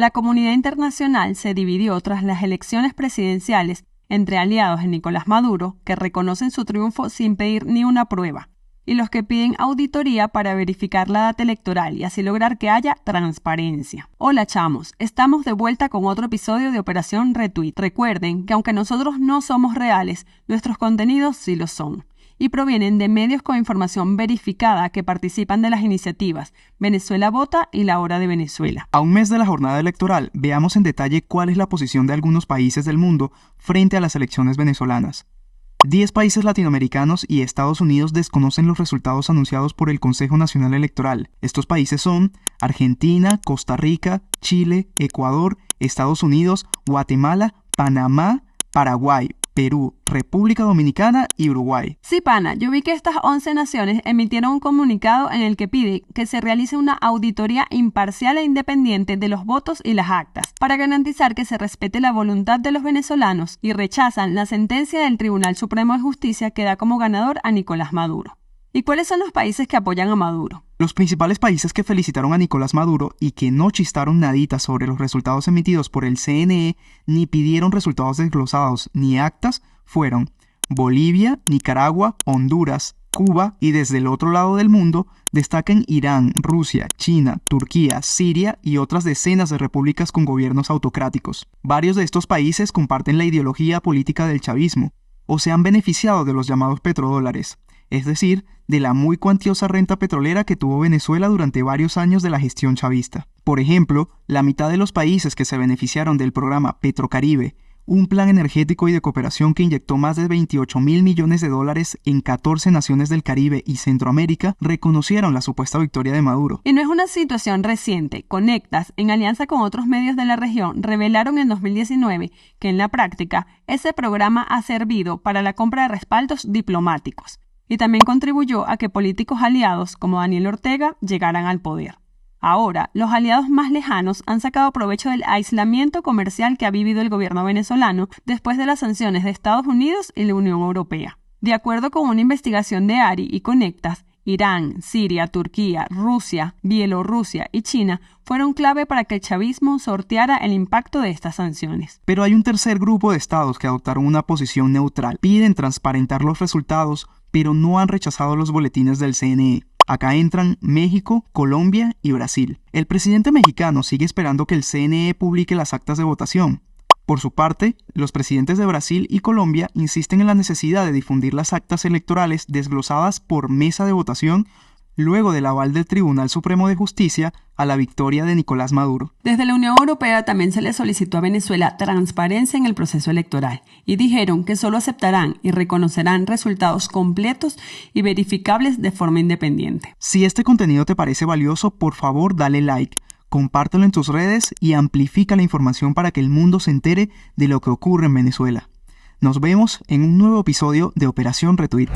La comunidad internacional se dividió tras las elecciones presidenciales entre aliados de Nicolás Maduro, que reconocen su triunfo sin pedir ni una prueba, y los que piden auditoría para verificar la data electoral y así lograr que haya transparencia. Hola chamos, estamos de vuelta con otro episodio de Operación Retweet. Recuerden que aunque nosotros no somos reales, nuestros contenidos sí lo son y provienen de medios con información verificada que participan de las iniciativas Venezuela Vota y La Hora de Venezuela. A un mes de la jornada electoral, veamos en detalle cuál es la posición de algunos países del mundo frente a las elecciones venezolanas. Diez países latinoamericanos y Estados Unidos desconocen los resultados anunciados por el Consejo Nacional Electoral. Estos países son Argentina, Costa Rica, Chile, Ecuador, Estados Unidos, Guatemala, Panamá, Paraguay, Perú, República Dominicana y Uruguay. Sí, pana, yo vi que estas 11 naciones emitieron un comunicado en el que pide que se realice una auditoría imparcial e independiente de los votos y las actas, para garantizar que se respete la voluntad de los venezolanos y rechazan la sentencia del Tribunal Supremo de Justicia que da como ganador a Nicolás Maduro. ¿Y cuáles son los países que apoyan a Maduro? Los principales países que felicitaron a Nicolás Maduro y que no chistaron nadita sobre los resultados emitidos por el CNE ni pidieron resultados desglosados ni actas fueron Bolivia, Nicaragua, Honduras, Cuba y desde el otro lado del mundo destacan Irán, Rusia, China, Turquía, Siria y otras decenas de repúblicas con gobiernos autocráticos. Varios de estos países comparten la ideología política del chavismo o se han beneficiado de los llamados petrodólares, es decir, de la muy cuantiosa renta petrolera que tuvo Venezuela durante varios años de la gestión chavista. Por ejemplo, la mitad de los países que se beneficiaron del programa Petrocaribe, un plan energético y de cooperación que inyectó más de 28 mil millones de dólares en 14 naciones del Caribe y Centroamérica, reconocieron la supuesta victoria de Maduro. Y no es una situación reciente. Conectas, en alianza con otros medios de la región, revelaron en 2019 que en la práctica ese programa ha servido para la compra de respaldos diplomáticos y también contribuyó a que políticos aliados como Daniel Ortega llegaran al poder. Ahora, los aliados más lejanos han sacado provecho del aislamiento comercial que ha vivido el gobierno venezolano después de las sanciones de Estados Unidos y la Unión Europea. De acuerdo con una investigación de ARI y Conectas, Irán, Siria, Turquía, Rusia, Bielorrusia y China fueron clave para que el chavismo sorteara el impacto de estas sanciones. Pero hay un tercer grupo de estados que adoptaron una posición neutral, piden transparentar los resultados, pero no han rechazado los boletines del CNE. Acá entran México, Colombia y Brasil. El presidente mexicano sigue esperando que el CNE publique las actas de votación. Por su parte, los presidentes de Brasil y Colombia insisten en la necesidad de difundir las actas electorales desglosadas por mesa de votación luego del aval del Tribunal Supremo de Justicia a la victoria de Nicolás Maduro. Desde la Unión Europea también se le solicitó a Venezuela transparencia en el proceso electoral y dijeron que solo aceptarán y reconocerán resultados completos y verificables de forma independiente. Si este contenido te parece valioso, por favor dale like, compártelo en tus redes y amplifica la información para que el mundo se entere de lo que ocurre en Venezuela. Nos vemos en un nuevo episodio de Operación Retweet.